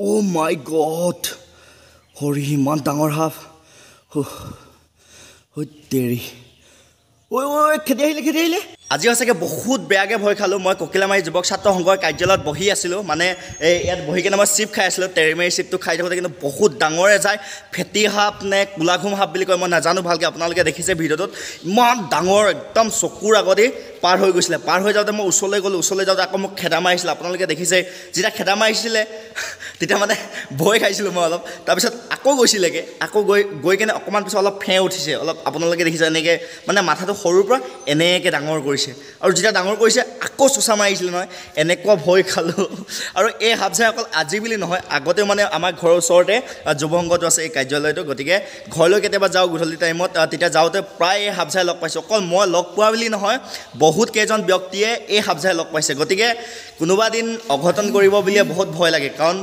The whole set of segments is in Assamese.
Oh my god! Hori man dangor half. Oh, oh, dearie. Oi, oi, oi, get kadehile! আজি সঁচাকৈ বহুত বেয়াকৈ ভয় খালোঁ মই ককিলামাৰী যুৱক ছাত্ৰ সংঘৰ কাৰ্যালয়ত বহি আছিলোঁ মানে এই ইয়াত বহি কিনে মই চিপ খাই আছিলোঁ টেৰিমেৰি চিপটো খাই থাকোঁতে কিন্তু বহুত ডাঙৰে যায় ফেটি সাপ নে কোলাঘুম সাপ বুলি কয় মই নাজানো ভালকৈ আপোনালোকে দেখিছে ভিডিঅ'টোত ইমান ডাঙৰ একদম চকুৰ আগতেই পাৰ হৈ গৈছিলে পাৰ হৈ যাওঁতে মই ওচৰলৈ গ'লোঁ ওচৰলৈ যাওঁতে আকৌ মোক খেদা মাৰিছিলে আপোনালোকে দেখিছে যেতিয়া খেদা মাৰিছিলে তেতিয়া মানে ভয় খাইছিলোঁ মই অলপ তাৰপিছত আকৌ গৈছিলেগৈ আকৌ গৈ গৈ কিনে অকণমান পিছত অলপ ফেঁ উঠিছে অলপ আপোনালোকে দেখিছে এনেকৈ মানে মাথাটো সৰুৰ পৰা এনেকৈ ডাঙৰ কৰিছে কৰিছে আৰু যেতিয়া ডাঙৰ কৰিছে আকৌ চোচা মাৰিছিলে নহয় এনেকুৱা ভয় খালোঁ আৰু এই হাফজাই অকল আজি বুলি নহয় আগতেও মানে আমাৰ ঘৰৰ ওচৰতে যুৱসংঘটো আছে এই কাৰ্যালয়টো গতিকে ঘৰলৈ কেতিয়াবা যাওঁ গধূলি টাইমত তেতিয়া যাওঁতে প্ৰায় এই হাফজাই লগ পাইছোঁ অকল মই লগ পোৱা বুলি নহয় বহুত কেইজন ব্যক্তিয়ে এই হাফজাই লগ পাইছে গতিকে কোনোবা দিন অঘটন কৰিব বুলিয়ে বহুত ভয় লাগে কাৰণ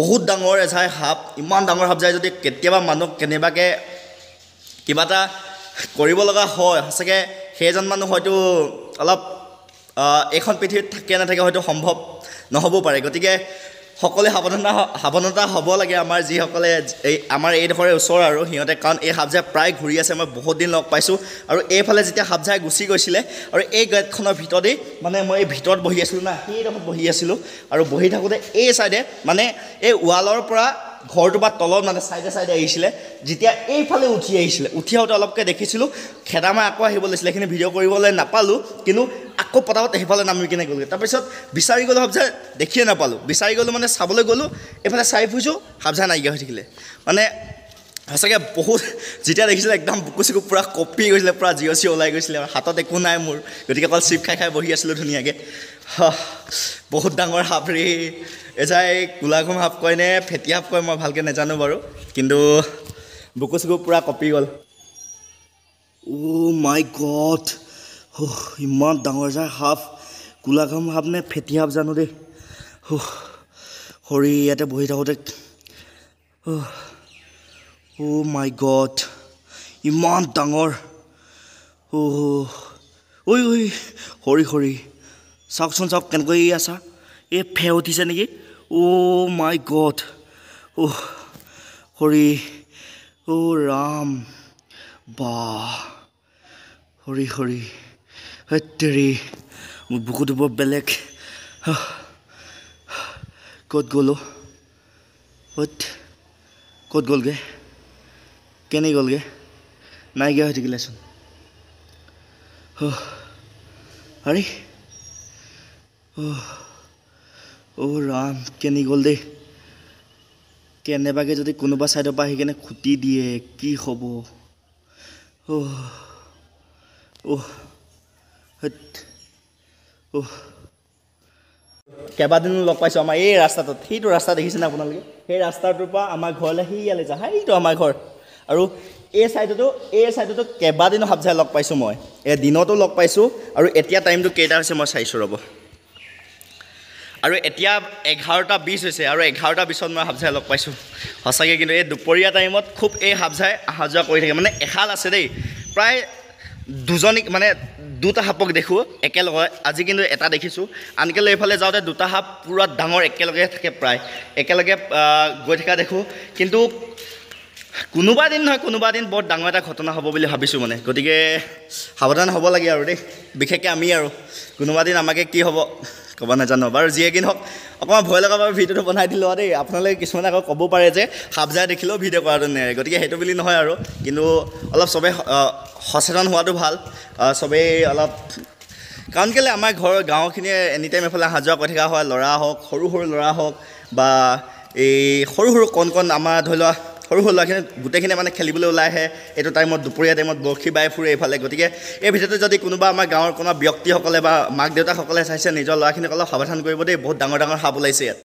বহুত ডাঙৰ এজাই সাপ ইমান ডাঙৰ সাপ যায় যদি কেতিয়াবা মানুহ কেনেবাকৈ কিবা এটা কৰিব লগা হয় সঁচাকৈ সেইজন মানুহ হয়তো অলপ এইখন পৃথিৱীত থাকে নাথাকে হয়তো সম্ভৱ নহ'বও পাৰে গতিকে সকলোৱে সাৱধানতা সাৱধানতা হ'ব লাগে আমাৰ যিসকলে এই আমাৰ এইডোখৰে ওচৰ আৰু সিহঁতে কাৰণ এই হাবজাই প্ৰায় ঘূৰি আছে মই বহুত দিন লগ পাইছোঁ আৰু এইফালে যেতিয়া হাবজাই গুচি গৈছিলে আৰু এই গেটখনৰ ভিতৰতেই মানে মই এই ভিতৰত বহি আছিলোঁ না সেইডোখৰত বহি আছিলোঁ আৰু বহি থাকোঁতে এই ছাইডে মানে এই ৱালৰ পৰা ঘৰটোৰ পৰা তলত মানে চাইডে চাইডে আহিছিলে যেতিয়া এইফালে উঠি আহিছিলে উঠি আহোঁতে অলপকৈ দেখিছিলোঁ খেদামাই আকৌ আহিব লাগিছিলে সেইখিনি ভিডিঅ' কৰিবলৈ নাপালোঁ কিন্তু আকৌ পতাপত সেইফালে নামি কিনে গ'লগৈ তাৰপিছত বিচাৰি গ'লোঁ হাবজাই দেখিয়ে নাপালোঁ বিচাৰি গ'লোঁ মানে চাবলৈ গ'লোঁ এইফালে চাই ফুৰিছোঁ হাবজাই নাইকিয়া হৈ থাকিলে মানে সঁচাকৈ বহুত যেতিয়া দেখিছিলে একদম বুকু চুকু পূৰা কঁপি গৈছিলে পূৰা জিঅ' জিঅ'চি ওলাই গৈছিলে হাতত একো নাই মোৰ গতিকে অকল চিপ খাই খাই বহি আছিলোঁ ধুনীয়াকৈ বহুত ডাঙৰ সাপৰি এজাই কোলাঘুম সাপ কয় নে ফেটি সাপ কয় মই ভালকৈ নাজানো বাৰু কিন্তু বুকু চুকু পূৰা কঁপি গ'ল অ' মাই গড ইমান ডাঙৰ যায় সাপ কোলাঘুম সাপ নে ফেটি সাপ জানো দেই oh, হৰি ইয়াতে বহি থাকোঁতে oh, অ' মাই গড ইমান ডাঙৰ oh, oh. ঐ ঐ হৰি হৰি চাওকচোন চাওক কেনেকৈ আছা এই ফেৰ উঠিছে নেকি অ' মাই গড অ' হৰি অ' oh, ৰাম বা হৰি হৰি হেৰি মোৰ বুকুটো বৰ বেলেগ ক'ত গ'লো হত ক'ত গ'লগৈ কেনে গ'লগে নাইকিয়া হৈ থাকিলেচোন হৰি অ' ৰাম কেনে গ'ল দেই কেনেবাকৈ যদি কোনোবা ছাইডৰ পৰা আহি কেনে খুটি দিয়ে কি হ'ব অহ কেইবাদিন লগ পাইছোঁ আমাৰ এই ৰাস্তাটোত সেইটো ৰাস্তা দেখিছেনে আপোনালোকে সেই ৰাস্তাটোৰ পৰা আমাৰ ঘৰলৈ সেই ইয়ালৈ যা সেইটো আমাৰ ঘৰ আৰু এই চাইডতো এই চাইডতো কেইবাদিনো হাফজাই লগ পাইছোঁ মই এই দিনতো লগ পাইছোঁ আৰু এতিয়া টাইমটো কেইটা হৈছে মই চাইছোঁ ৰ'ব আৰু এতিয়া এঘাৰটা বিছ হৈছে আৰু এঘাৰটা বিছত মই হাফজাই লগ পাইছোঁ সঁচাকৈ কিন্তু এই দুপৰীয়া টাইমত খুব এই হাফজাই অহা যোৱা কৰি থাকে মানে এহাল আছে দেই প্ৰায় দুজনীক মানে দুটা সাপক দেখোঁ একেলগে আজি কিন্তু এটা দেখিছোঁ আনকালৈ এইফালে যাওঁতে দুটা সাপ পূৰা ডাঙৰ একেলগে থাকে প্ৰায় একেলগে গৈ থকা দেখোঁ কিন্তু কোনোবা দিন নহয় কোনোবা দিন বৰ ডাঙৰ এটা ঘটনা হ'ব বুলি ভাবিছোঁ মানে গতিকে সাৱধান হ'ব লাগে আৰু দেই বিশেষকৈ আমি আৰু কোনোবা দিন আমাকে কি হ'ব ক'ব নাজানো বাৰু যিয়ে কি নহওক অকণমান ভয় লগা বাৰু ভিডিঅ'টো বনাই দিলোঁ আৰু দেই আপোনালোকে কিছুমানে আকৌ ক'ব পাৰে যে হাবজাই দেখিলেও ভিডিঅ' কৰাটো নেৰে গতিকে সেইটো বুলি নহয় আৰু কিন্তু অলপ চবেই সচেতন হোৱাটো ভাল চবেই অলপ কাৰণ কেলৈ আমাৰ ঘৰৰ গাঁওখিনিয়ে এনিটাইম এফালে অহা যোৱা কৰি থকা হয় ল'ৰা হওক সৰু সৰু ল'ৰা হওক বা এই সৰু সৰু কণ কণ আমাৰ ধৰি লোৱা সৰু সৰু ল'ৰাখিনি গোটেইখিনি মানে খেলিবলৈ ওলাই আহে এইটো টাইমত দুপৰীয়া টাইমত বৰশী বাই ফুৰে এইফালে গতিকে এই ভিতৰতে যদি কোনোবা আমাৰ গাঁৱৰ কোনোবা ব্যক্তিসকলে বা মাক দেউতাকসকলে চাইছে নিজৰ ল'ৰাখিনিক অলপ সাৱধান কৰিব দেই বহুত ডাঙৰ ডাঙৰ সাপ ওলাইছে ইয়াত